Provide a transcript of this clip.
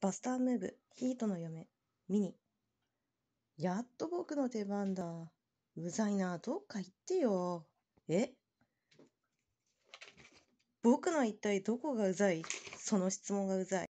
バスタームーブヒートの嫁ミニやっと僕の出番だ。うざいな、どっか行ってよ。え僕の一体どこがうざいその質問がうざい。